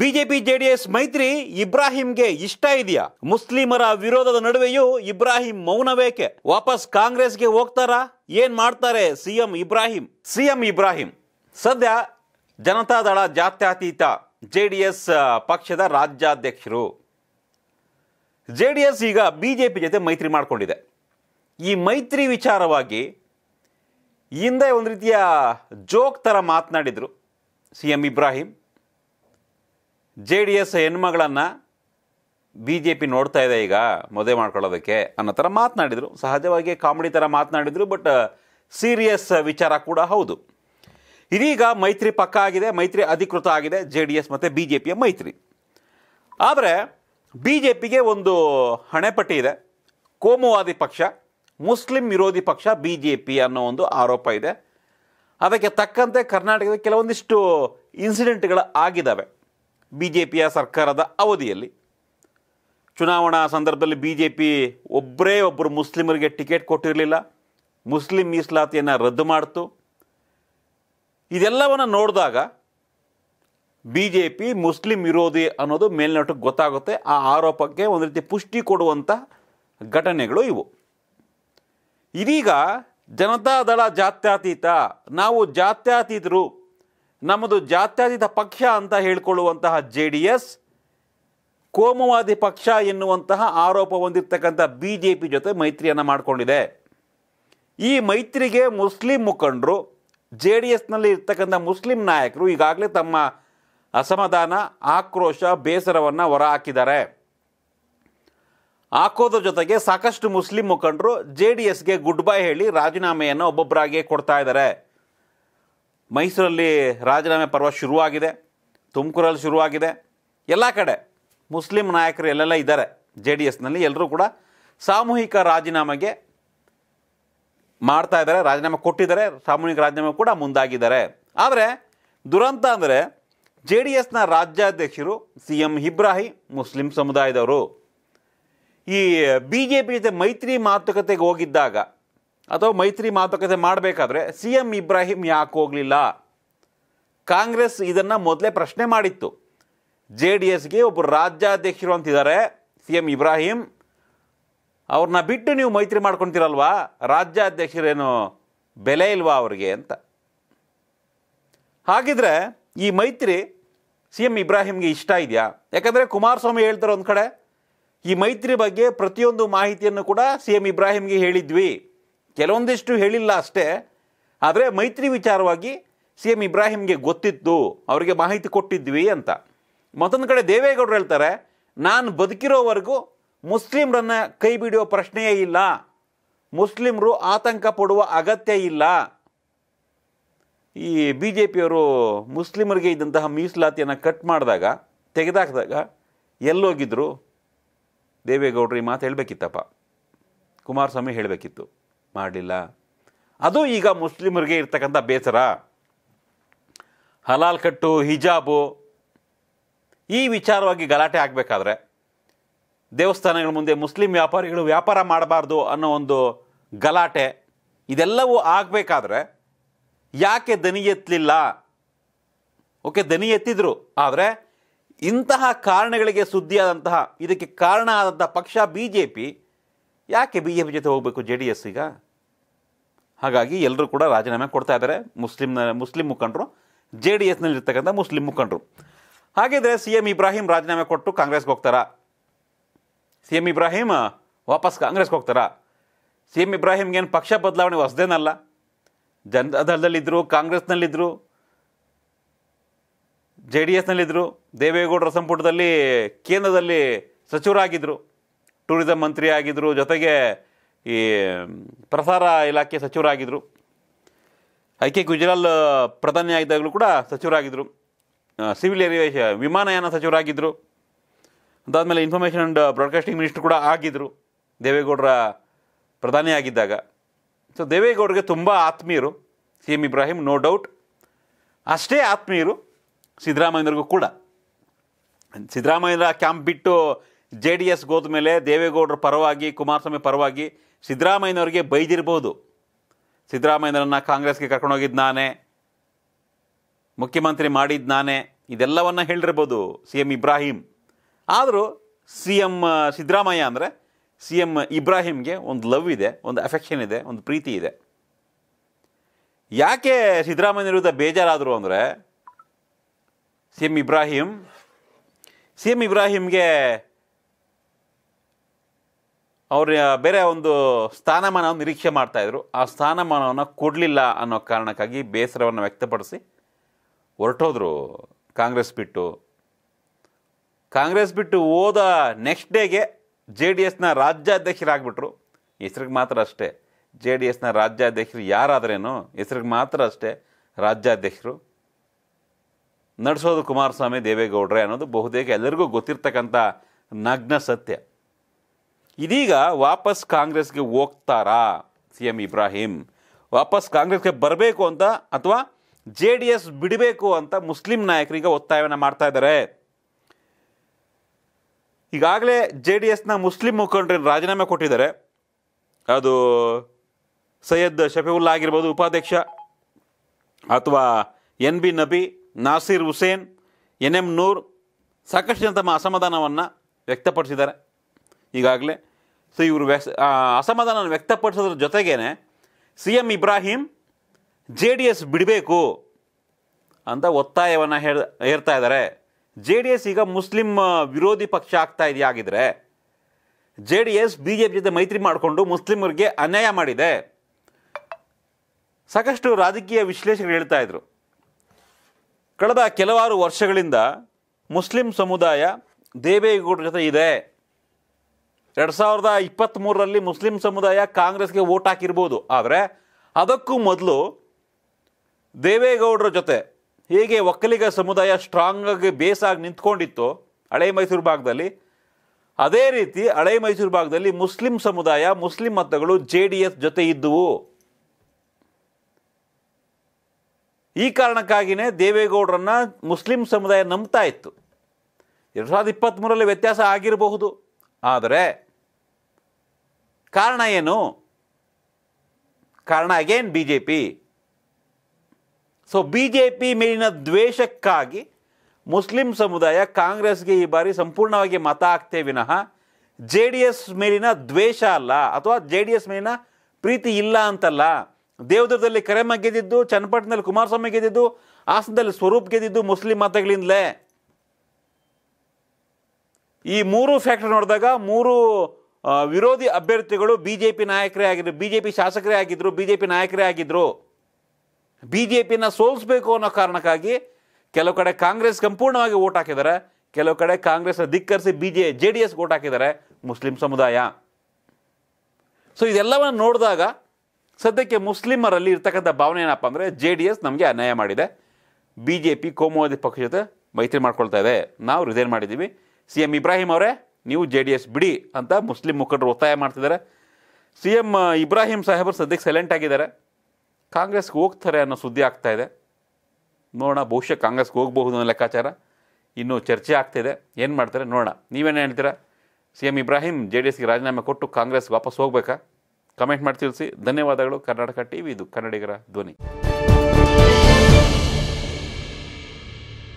BJP JDS ಮೈತ್ರಿ ಇಬ್ರಾಹಿಂಗೆ ಇಷ್ಟ ಇದೆಯಾ ಮುಸ್ಲಿಮರ ವಿರೋಧದ ನಡುವೆಯೂ ಇಬ್ರಾಹಿಂ ಮೌನವೇಕೆ ವಾಪಸ್ ಕಾಂಗ್ರೆಸ್ಗೆ ಹೋಗ್ತಾರಾ ಏನ್ ಮಾಡ್ತಾರೆ ಸಿಎಂ ಇಬ್ರಾಹಿಂ ಸಿಎಂ ಇಬ್ರಾಹಿಂ ಸದ್ಯ ಜನತಾದಳ ಜಾತ್ಯತೀತ ಎಸ್ ಪಕ್ಷದ ರಾಜ್ಯಾಧ್ಯಕ್ಷರು ಜೆಡಿಎಸ್ ಈಗ ಬಿಜೆಪಿ ಜೊತೆ ಮೈತ್ರಿ ಮಾಡಿಕೊಂಡಿದೆ ಈ ಮೈತ್ರಿ ವಿಚಾರವಾಗಿ ಹಿಂದೆ ಒಂದು ರೀತಿಯ ಜೋಕ್ ಥರ ಮಾತನಾಡಿದರು C M Ibrahim J D S ಹೆಣ್ಮಗಳನ್ನು ಬಿ ಜೆ ಪಿ ನೋಡ್ತಾ ಇದೆ ಈಗ ಮದುವೆ ಮಾಡ್ಕೊಳ್ಳೋದಕ್ಕೆ ಅನ್ನೋ ಥರ ಮಾತನಾಡಿದರು ಸಹಜವಾಗಿ ಕಾಮಿಡಿ ಥರ ಮಾತನಾಡಿದರು ಬಟ್ ಸೀರಿಯಸ್ ವಿಚಾರ ಕೂಡ ಹೌದು ಇದೀಗ ಮೈತ್ರಿ ಪಕ್ಕ ಆಗಿದೆ ಮೈತ್ರಿ ಅಧಿಕೃತ ಆಗಿದೆ ಜೆ ಡಿ ಎಸ್ ಮತ್ತು ಬಿ ಜೆ ಪಿಯ ಮೈತ್ರಿ ಆದರೆ ಬಿ ಜೆ ಪಿಗೆ ಒಂದು ಹಣೆಪಟ್ಟಿ ಇದೆ ಕೋಮುವಾದಿ ಪಕ್ಷ ಮುಸ್ಲಿಂ ವಿರೋಧಿ ಪಕ್ಷ ಬಿ ಜೆ ಪಿ ಅನ್ನೋ ಒಂದು ಆರೋಪ ಇದೆ ಅದಕ್ಕೆ ತಕ್ಕಂತೆ ಕರ್ನಾಟಕದ ಕೆಲವೊಂದಿಷ್ಟು ಇನ್ಸಿಡೆಂಟ್ಗಳು ಆಗಿದ್ದಾವೆ ಬಿ ಜೆ ಪಿಯ ಸರ್ಕಾರದ ಅವಧಿಯಲ್ಲಿ ಚುನಾವಣಾ ಸಂದರ್ಭದಲ್ಲಿ ಬಿ ಜೆ ಪಿ ಒಬ್ಬರೇ ಒಬ್ಬರು ಮುಸ್ಲಿಮರಿಗೆ ಟಿಕೆಟ್ ಕೊಟ್ಟಿರಲಿಲ್ಲ ಮುಸ್ಲಿಂ ಮೀಸಲಾತಿಯನ್ನು ರದ್ದು ಮಾಡಿತು ಇದೆಲ್ಲವನ್ನು ನೋಡಿದಾಗ ಬಿ ಜೆ ಪಿ ಮುಸ್ಲಿಂ ವಿರೋಧಿ ಅನ್ನೋದು ಮೇಲ್ನೋಟಕ್ಕೆ ಗೊತ್ತಾಗುತ್ತೆ ಆ ಆರೋಪಕ್ಕೆ ಒಂದು ರೀತಿ ಪುಷ್ಟಿ ಕೊಡುವಂಥ ಘಟನೆಗಳು ಇವು ಇದೀಗ ಜನತಾದಳ ಜಾತ್ಯಾತೀತ ನಾವು ಜಾತ್ಯಾತೀತರು ನಮ್ಮದು ಜಾತ್ಯತೀತ ಪಕ್ಷ ಅಂತ ಹೇಳಿಕೊಳ್ಳುವಂತಹ ಜೆ ಡಿ ಎಸ್ ಕೋಮುವಾದಿ ಪಕ್ಷ ಎನ್ನುವಂತಹ ಆರೋಪ ಹೊಂದಿರತಕ್ಕಂಥ ಬಿ ಜೆ ಪಿ ಜೊತೆ ಮೈತ್ರಿಯನ್ನು ಮಾಡಿಕೊಂಡಿದೆ ಈ ಮೈತ್ರಿಗೆ ಮುಸ್ಲಿಂ ಮುಖಂಡರು ಜೆ ಡಿ ಎಸ್ನಲ್ಲಿ ಇರ್ತಕ್ಕಂಥ ಮುಸ್ಲಿಂ ನಾಯಕರು ಈಗಾಗಲೇ ತಮ್ಮ ಅಸಮಾಧಾನ ಆಕ್ರೋಶ ಬೇಸರವನ್ನು ಹೊರಹಾಕಿದ್ದಾರೆ ಹಾಕೋದ್ರ ಜೊತೆಗೆ ಸಾಕಷ್ಟು ಮುಸ್ಲಿಂ ಮುಖಂಡರು ಜೆ ಡಿ ಎಸ್ಗೆ ಗುಡ್ ಬೈ ಹೇಳಿ ರಾಜೀನಾಮೆಯನ್ನು ಒಬ್ಬೊಬ್ಬರಾಗಿಯೇ ಕೊಡ್ತಾ ಇದ್ದಾರೆ ಮೈಸೂರಲ್ಲಿ ರಾಜೀನಾಮೆ ಪರ್ವ ಶುರುವಾಗಿದೆ ತುಮಕೂರಲ್ಲಿ ಶುರುವಾಗಿದೆ ಎಲ್ಲ ಕಡೆ ಮುಸ್ಲಿಂ ನಾಯಕರು ಎಲ್ಲೆಲ್ಲ ಇದ್ದಾರೆ ಜೆ ಡಿ ಎಸ್ನಲ್ಲಿ ಎಲ್ಲರೂ ಕೂಡ ಸಾಮೂಹಿಕ ರಾಜೀನಾಮೆಗೆ ಮಾಡ್ತಾ ಇದ್ದಾರೆ ರಾಜೀನಾಮೆ ಕೊಟ್ಟಿದ್ದಾರೆ ಸಾಮೂಹಿಕ ರಾಜೀನಾಮೆ ಕೂಡ ಮುಂದಾಗಿದ್ದಾರೆ ಆದರೆ ದುರಂತ ಅಂದರೆ ಜೆ ಡಿ ಎಸ್ನ ರಾಜ್ಯಾಧ್ಯಕ್ಷರು ಸಿ ಎಂ ಇಬ್ರಾಹಿಂ ಮುಸ್ಲಿಂ ಸಮುದಾಯದವರು ಈ ಬಿ ಜೆ ಪಿ ಜೊತೆ ಮೈತ್ರಿ ಮಾತುಕತೆಗೆ ಹೋಗಿದ್ದಾಗ ಅಥವಾ ಮೈತ್ರಿ ಮಾತುಕತೆ ಮಾಡಬೇಕಾದ್ರೆ ಸಿ ಎಂ ಇಬ್ರಾಹಿಂ ಯಾಕೆ ಹೋಗಲಿಲ್ಲ ಕಾಂಗ್ರೆಸ್ ಇದನ್ನು ಮೊದಲೇ ಪ್ರಶ್ನೆ ಮಾಡಿತ್ತು ಜೆ ಡಿ ಎಸ್ಗೆ ಒಬ್ಬರು ರಾಜ್ಯಾಧ್ಯಕ್ಷರು ಅಂತಿದ್ದಾರೆ ಸಿ ಎಂ ಇಬ್ರಾಹಿಂ ಅವ್ರನ್ನ ಬಿಟ್ಟು ನೀವು ಮೈತ್ರಿ ಮಾಡ್ಕೊತೀರಲ್ವಾ ರಾಜ್ಯಾಧ್ಯಕ್ಷರೇನು ಬೆಲೆ ಇಲ್ವಾ ಅವರಿಗೆ ಅಂತ ಹಾಗಿದ್ರೆ ಈ ಮೈತ್ರಿ ಸಿ ಎಂ ಇಬ್ರಾಹಿಂಗೆ ಇಷ್ಟ ಇದೆಯಾ ಯಾಕಂದರೆ ಕುಮಾರಸ್ವಾಮಿ ಹೇಳ್ತಾರೆ ಒಂದು ಕಡೆ ಈ ಮೈತ್ರಿ ಬಗ್ಗೆ ಪ್ರತಿಯೊಂದು ಮಾಹಿತಿಯನ್ನು ಕೂಡ ಸಿ ಎಂ ಇಬ್ರಾಹಿಂಗೆ ಹೇಳಿದ್ವಿ ಕೆಲವೊಂದಿಷ್ಟು ಹೇಳಿಲ್ಲ ಅಷ್ಟೇ ಆದರೆ ಮೈತ್ರಿ ವಿಚಾರವಾಗಿ ಸಿ ಎಂ ಇಬ್ರಾಹಿಂಗೆ ಗೊತ್ತಿತ್ತು ಅವರಿಗೆ ಮಾಹಿತಿ ಕೊಟ್ಟಿದ್ವಿ ಅಂತ ಮತ್ತೊಂದು ಕಡೆ ದೇವೇಗೌಡರು ಹೇಳ್ತಾರೆ ನಾನು ಬದುಕಿರೋವರೆಗೂ ಮುಸ್ಲಿಮ್ರನ್ನು ಕೈ ಬಿಡುವ ಪ್ರಶ್ನೆಯೇ ಇಲ್ಲ ಮುಸ್ಲಿಮರು ಆತಂಕ ಪಡುವ ಅಗತ್ಯ ಇಲ್ಲ ಈ ಬಿ ಜೆ ಪಿಯವರು ಮುಸ್ಲಿಮರಿಗೆ ಇದ್ದಂತಹ ಮೀಸಲಾತಿಯನ್ನು ಕಟ್ ಮಾಡಿದಾಗ ತೆಗೆದಾಕಿದಾಗ ಎಲ್ಲೋಗಿದ್ರು ದೇವೇಗೌಡರು ಈ ಮಾತು ಹೇಳಬೇಕಿತ್ತಪ್ಪ ಕುಮಾರಸ್ವಾಮಿ ಹೇಳಬೇಕಿತ್ತು ಮಾಡಲಿಲ್ಲ ಅದು ಈಗ ಮುಸ್ಲಿಮರಿಗೆ ಇರ್ತಕ್ಕಂಥ ಬೇಸರ ಹಲಾಲ್ ಕಟ್ಟು ಹಿಜಾಬು ಈ ವಿಚಾರವಾಗಿ ಗಲಾಟೆ ಆಗಬೇಕಾದ್ರೆ ದೇವಸ್ಥಾನಗಳ ಮುಂದೆ ಮುಸ್ಲಿಂ ವ್ಯಾಪಾರಿಗಳು ವ್ಯಾಪಾರ ಮಾಡಬಾರ್ದು ಅನ್ನೋ ಒಂದು ಗಲಾಟೆ ಇದೆಲ್ಲವೂ ಆಗಬೇಕಾದ್ರೆ ಯಾಕೆ ದನಿ ಎತ್ತಲಿಲ್ಲ ಓಕೆ ದನಿ ಎತ್ತಿದ್ರು ಆದರೆ ಇಂತಹ ಕಾರಣಗಳಿಗೆ ಸುದ್ದಿಯಾದಂತಹ ಇದಕ್ಕೆ ಕಾರಣ ಆದಂಥ ಪಕ್ಷ ಬಿ ಜೆ ಪಿ ಯಾಕೆ ಬಿ ಜೆ ಪಿ ಜೊತೆ ಹೋಗಬೇಕು ಜೆ ಡಿ ಎಸ್ ಈಗ ಹಾಗಾಗಿ ಎಲ್ಲರೂ ಕೂಡ ರಾಜೀನಾಮೆ ಕೊಡ್ತಾ ಇದ್ದಾರೆ ಮುಸ್ಲಿಮ್ನ ಮುಸ್ಲಿಂ ಮುಖಂಡರು ಜೆ ಡಿ ಎಸ್ನಲ್ಲಿರ್ತಕ್ಕಂಥ ಮುಸ್ಲಿಂ ಮುಖಂಡರು ಹಾಗಿದ್ರೆ ಸಿ ಎಂ ಇಬ್ರಾಹಿಂ ರಾಜೀನಾಮೆ ಕೊಟ್ಟು ಕಾಂಗ್ರೆಸ್ಗೆ ಹೋಗ್ತಾರಾ ಸಿ ಎಂ ಇಬ್ರಾಹಿಂ ವಾಪಸ್ ಕಾಂಗ್ರೆಸ್ಗೆ ಹೋಗ್ತಾರಾ ಸಿ ಎಂ ಇಬ್ರಾಹಿಂಗೆ ಏನು ಪಕ್ಷ ಬದಲಾವಣೆ ಹೊಸದೇನಲ್ಲ ಜನತಾದಳದಲ್ಲಿದ್ದರು ಕಾಂಗ್ರೆಸ್ನಲ್ಲಿದ್ದರು ಜೆ ಡಿ ಎಸ್ನಲ್ಲಿದ್ದರು ದೇವೇಗೌಡರ ಸಂಪುಟದಲ್ಲಿ ಕೇಂದ್ರದಲ್ಲಿ ಸಚಿವರಾಗಿದ್ದರು ಟೂರಿಸಂ ಮಂತ್ರಿ ಆಗಿದ್ದರು ಜೊತೆಗೆ ಈ ಪ್ರಸಾರ ಇಲಾಖೆ ಸಚಿವರಾಗಿದ್ದರು ಐ ಕೆ ಗುಜರಾಲ್ ಆಗಿದ್ದಾಗಲೂ ಕೂಡ ಸಚಿವರಾಗಿದ್ದರು ಸಿವಿಲ್ ಏವಿಯೇಷನ್ ವಿಮಾನಯಾನ ಸಚಿವರಾಗಿದ್ದರು ಅದಾದಮೇಲೆ ಇನ್ಫಾರ್ಮೇಷನ್ ಆ್ಯಂಡ್ ಬ್ರಾಡ್ಕಾಸ್ಟಿಂಗ್ ಮಿನಿಸ್ಟ್ರು ಕೂಡ ಆಗಿದ್ದರು ದೇವೇಗೌಡರ ಪ್ರಧಾನಿಯಾಗಿದ್ದಾಗ ಸೊ ದೇವೇಗೌಡರಿಗೆ ತುಂಬ ಆತ್ಮೀಯರು C M Ibrahim no doubt ಅಷ್ಟೇ ಆತ್ಮೀಯರು ಸಿದ್ದರಾಮಯ್ಯರಿಗೂ ಕೂಡ ಸಿದ್ದರಾಮಯ್ಯ ಕ್ಯಾಂಪ್ ಬಿಟ್ಟು ಜೆ ಡಿ ಎಸ್ ಗೋದ ಮೇಲೆ ದೇವೇಗೌಡರ ಪರವಾಗಿ ಕುಮಾರಸ್ವಾಮಿ ಪರವಾಗಿ ಸಿದ್ದರಾಮಯ್ಯನವರಿಗೆ ಬೈದಿರ್ಬೋದು ಸಿದ್ದರಾಮಯ್ಯನವ್ರನ್ನ ಕಾಂಗ್ರೆಸ್ಗೆ ಕರ್ಕೊಂಡೋಗಿದ್ದು ನಾನೇ ಮುಖ್ಯಮಂತ್ರಿ ಮಾಡಿದ್ದು ನಾನೇ ಇದೆಲ್ಲವನ್ನು ಹೇಳಿರ್ಬೋದು ಸಿ ಎಂ ಇಬ್ರಾಹಿಂ ಆದರೂ ಸಿ ಎಮ್ ಸಿದ್ದರಾಮಯ್ಯ ಅಂದರೆ ಸಿ ಎಂ ಇಬ್ರಾಹಿಂಗೆ ಒಂದು ಲವ್ ಇದೆ ಒಂದು ಅಫೆಕ್ಷನ್ ಇದೆ ಒಂದು ಪ್ರೀತಿ ಇದೆ ಯಾಕೆ ಸಿದ್ದರಾಮಯ್ಯ ವಿರುದ್ಧ ಬೇಜಾರಾದರು ಅಂದರೆ C M Ibrahim C M ಇಬ್ರಾಹಿಂಗೆ ಅವ್ರ ಬೇರೆ ಒಂದು ಸ್ಥಾನಮಾನವನ್ನು ನಿರೀಕ್ಷೆ ಮಾಡ್ತಾಯಿದ್ರು ಆ ಸ್ಥಾನಮಾನವನ್ನು ಕೊಡಲಿಲ್ಲ ಅನ್ನೋ ಕಾರಣಕ್ಕಾಗಿ ಬೇಸರವನ್ನು ವ್ಯಕ್ತಪಡಿಸಿ ಹೊರಟೋದ್ರು ಕಾಂಗ್ರೆಸ್ ಬಿಟ್ಟು ಕಾಂಗ್ರೆಸ್ ಬಿಟ್ಟು ಹೋದ ನೆಕ್ಸ್ಟ್ ಡೇಗೆ ಜೆ ಡಿ ಎಸ್ನ ರಾಜ್ಯಾಧ್ಯಕ್ಷರಾಗ್ಬಿಟ್ರು ಹೆಸ್ರಿಗೆ ಮಾತ್ರ ಅಷ್ಟೇ ಜೆ ಡಿ ಎಸ್ನ ರಾಜ್ಯಾಧ್ಯಕ್ಷರು ಯಾರಾದ್ರೇನು ಹೆಸ್ರಿಗೆ ಮಾತ್ರ ಅಷ್ಟೇ ರಾಜ್ಯಾಧ್ಯಕ್ಷರು ನಡೆಸೋದು ಕುಮಾರಸ್ವಾಮಿ ದೇವೇಗೌಡ್ರೆ ಅನ್ನೋದು ಬಹುತೇಕ ಎಲ್ಲರಿಗೂ ಗೊತ್ತಿರ್ತಕ್ಕಂಥ ನಗ್ನ ಸತ್ಯ ಇದೀಗ ವಾಪಸ್ ಕಾಂಗ್ರೆಸ್ಗೆ ಹೋಗ್ತಾರಾ ಸಿ ಎಂ ಇಬ್ರಾಹಿಂ ವಾಪಸ್ ಕಾಂಗ್ರೆಸ್ಗೆ ಬರಬೇಕು ಅಂತ ಅಥವಾ ಜೆ ಡಿ ಎಸ್ ಬಿಡಬೇಕು ಅಂತ ಮುಸ್ಲಿಂ ನಾಯಕರಿಗೆ ಒತ್ತಾಯವನ್ನು ಮಾಡ್ತಾ ಇದ್ದಾರೆ ಈಗಾಗಲೇ ಜೆ ಡಿ ಎಸ್ನ ಮುಸ್ಲಿಂ ಮುಖಂಡರು ರಾಜೀನಾಮೆ ಕೊಟ್ಟಿದ್ದಾರೆ ಅದು ಸೈಯದ್ ಶಫೀವುಲ್ಲಾ ಆಗಿರ್ಬೋದು ಉಪಾಧ್ಯಕ್ಷ ಅಥವಾ N B Nabi Nasir Hussain N M Noor ಸಾಕಷ್ಟು ತಮ್ಮ ಅಸಮಾಧಾನವನ್ನು ವ್ಯಕ್ತಪಡಿಸಿದ್ದಾರೆ ಈಗಾಗಲೇ ಸೊ ಇವರು ವ್ಯಕ್ ಅಸಮಾಧಾನ ವ್ಯಕ್ತಪಡಿಸೋದ್ರ ಜೊತೆಗೇನೆ C M Ibrahim J D S ಬಿಡಬೇಕು ಅಂತ ಒತ್ತಾಯವನ್ನು ಹೇಳ ಹೇರ್ತಾ ಇದ್ದಾರೆ ಜೆ ಡಿ ಎಸ್ ಈಗ ಮುಸ್ಲಿಂ ವಿರೋಧಿ ಪಕ್ಷ ಆಗ್ತಾ ಇದೆಯಾಗಿದ್ದರೆ J D S B J P ಜೊತೆ ಮೈತ್ರಿ ಮಾಡಿಕೊಂಡು ಮುಸ್ಲಿಮರಿಗೆ ಅನ್ಯಾಯ ಮಾಡಿದೆ ಸಾಕಷ್ಟು ರಾಜಕೀಯ ವಿಶ್ಲೇಷಕರು ಹೇಳ್ತಾ ಇದ್ರು ಕಳೆದ ಕೆಲವಾರು ವರ್ಷಗಳಿಂದ ಮುಸ್ಲಿಂ ಸಮುದಾಯ ದೇವೇಗೌಡರ ಜೊತೆ ಇದೆ ಎರಡು ಸಾವಿರದ ಇಪ್ಪತ್ತ್ಮೂರರಲ್ಲಿ ಮುಸ್ಲಿಂ ಸಮುದಾಯ ಕಾಂಗ್ರೆಸ್ಗೆ ವೋಟ್ ಹಾಕಿರ್ಬೋದು ಆದರೆ ಅದಕ್ಕೂ ಮೊದಲು ದೇವೇಗೌಡರ ಜೊತೆ ಹೇಗೆ ಒಕ್ಕಲಿಗ ಸಮುದಾಯ ಸ್ಟ್ರಾಂಗಾಗಿ ಬೇಸಾಗಿ ನಿಂತ್ಕೊಂಡಿತ್ತು ಹಳೆ ಮೈಸೂರು ಭಾಗದಲ್ಲಿ ಅದೇ ರೀತಿ ಹಳೆ ಮೈಸೂರು ಭಾಗದಲ್ಲಿ ಮುಸ್ಲಿಂ ಸಮುದಾಯ ಮುಸ್ಲಿಂ ಮತಗಳು ಜೆ ಡಿ ಎಸ್ ಜೊತೆ ಇದ್ದುವು ಈ ಕಾರಣಕ್ಕಾಗಿಯೇ ದೇವೇಗೌಡರನ್ನ ಮುಸ್ಲಿಂ ಸಮುದಾಯ ನಂಬ್ತಾ ಇತ್ತು ಎರಡು ಸಾವಿರದ ಇಪ್ಪತ್ತ್ಮೂರರಲ್ಲಿ ವ್ಯತ್ಯಾಸ ಆಗಿರಬಹುದು ಆದರೆ ಕಾರಣ ಏನು ಕಾರಣ again B J P so B J P ಮೇಲಿನ ದ್ವೇಷಕ್ಕಾಗಿ ಮುಸ್ಲಿಂ ಸಮುದಾಯ ಕಾಂಗ್ರೆಸ್ಗೆ ಈ ಬಾರಿ ಸಂಪೂರ್ಣವಾಗಿ ಮತ ಹಾಕ್ತೇ ವಿನಃ ಜೆ ಡಿ ಎಸ್ ಮೇಲಿನ ದ್ವೇಷ ಅಲ್ಲ ಅಥವಾ ಜೆ ಡಿ ಎಸ್ ಮೇಲಿನ ಪ್ರೀತಿ ಇಲ್ಲ ಅಂತಲ್ಲ ದೇವದುರ್ಗದಲ್ಲಿ ಕರೆಮ್ಮ ಗೆದ್ದಿದ್ದು ಚನ್ನಪಟ್ಟಣದಲ್ಲಿ ಕುಮಾರಸ್ವಾಮಿ ಗೆದ್ದಿದ್ದು ಹಾಸನದಲ್ಲಿ ಸ್ವರೂಪ್ ಗೆದ್ದಿದ್ದು ಮುಸ್ಲಿಂ ಮತಗಳಿಂದಲೇ ಈ ಮೂರು ಫ್ಯಾಕ್ಟರ್ ನೋಡಿದಾಗ ಮೂರು ವಿರೋಧಿ ಅಭ್ಯರ್ಥಿಗಳು ಬಿ ಜೆ ಪಿ ನಾಯಕರೇ ಆಗಿದ್ರು ಬಿ ಜೆ ಪಿ ಶಾಸಕರೇ ಆಗಿದ್ದರು ಬಿ ಜೆ ಪಿ ನಾಯಕರೇ ಆಗಿದ್ದರು ಬಿ ಜೆ ಪಿನ ಸೋಲಿಸಬೇಕು ಅನ್ನೋ ಕಾರಣಕ್ಕಾಗಿ ಕೆಲವು ಕಡೆ ಕಾಂಗ್ರೆಸ್ ಸಂಪೂರ್ಣವಾಗಿ ಓಟ್ ಹಾಕಿದ್ದಾರೆ ಕೆಲವು ಕಡೆ ಕಾಂಗ್ರೆಸ್ನ ಧಿಕ್ಕರಿಸಿ B J J D S vote ಹಾಕಿದ್ದಾರೆ ಮುಸ್ಲಿಂ ಸಮುದಾಯ ಸೊ ಇದೆಲ್ಲವನ್ನು ನೋಡಿದಾಗ ಸದ್ಯಕ್ಕೆ ಮುಸ್ಲಿಮರಲ್ಲಿ ಇರ್ತಕ್ಕಂಥ ಭಾವನೆ ಏನಪ್ಪ ಅಂದರೆ ಜೆ ಡಿ ಎಸ್ ನಮಗೆ ಅನ್ಯಾಯ ಮಾಡಿದೆ ಬಿ ಜೆ ಪಿ ಕೋಮುವಾದಿ ಪಕ್ಷ ಜೊತೆ ಮೈತ್ರಿ ಮಾಡ್ಕೊಳ್ತಾ ಇದೆ ನಾವು ರಿಸೈನ್ ಮಾಡಿದ್ದೀವಿ ಸಿ ಎಂ ಇಬ್ರಾಹಿಂ ಅವರೇ ನೀವು ಜೆ ಡಿ ಎಸ್ ಬಿಡಿ ಅಂತ ಮುಸ್ಲಿಂ ಮುಖಂಡರು ಒತ್ತಾಯ ಮಾಡ್ತಿದ್ದಾರೆ ಸಿ ಎಂ ಇಬ್ರಾಹಿಂ ಸಾಹೇಬರು ಸದ್ಯಕ್ಕೆ ಸೈಲೆಂಟ್ ಆಗಿದ್ದಾರೆ ಕಾಂಗ್ರೆಸ್ಗೆ ಹೋಗ್ತಾರೆ ಅನ್ನೋ ಸುದ್ದಿ ಆಗ್ತಾ ಇದೆ ನೋಡೋಣ ಬಹುಶಃ ಕಾಂಗ್ರೆಸ್ಗೆ ಹೋಗಬಹುದು ಅನ್ನೋ ಲೆಕ್ಕಾಚಾರ ಇನ್ನೂ ಚರ್ಚೆ ಆಗ್ತಿದೆ ಏನು ಮಾಡ್ತಾರೆ ನೋಡೋಣ ನೀವೇನು ಹೇಳ್ತೀರಾ C M Ibrahim J D ಎಸ್ಗೆ ರಾಜೀನಾಮೆ ಕೊಟ್ಟು ಕಾಂಗ್ರೆಸ್ ವಾಪಸ್ ಹೋಗ್ಬೇಕಾ ಕಮೆಂಟ್ ಮಾಡಿ ತಿಳಿಸಿ ಧನ್ಯವಾದಗಳು ಕರ್ನಾಟಕ ಟಿ ವಿ ಇದು ಕನ್ನಡಿಗರ ಧ್ವನಿ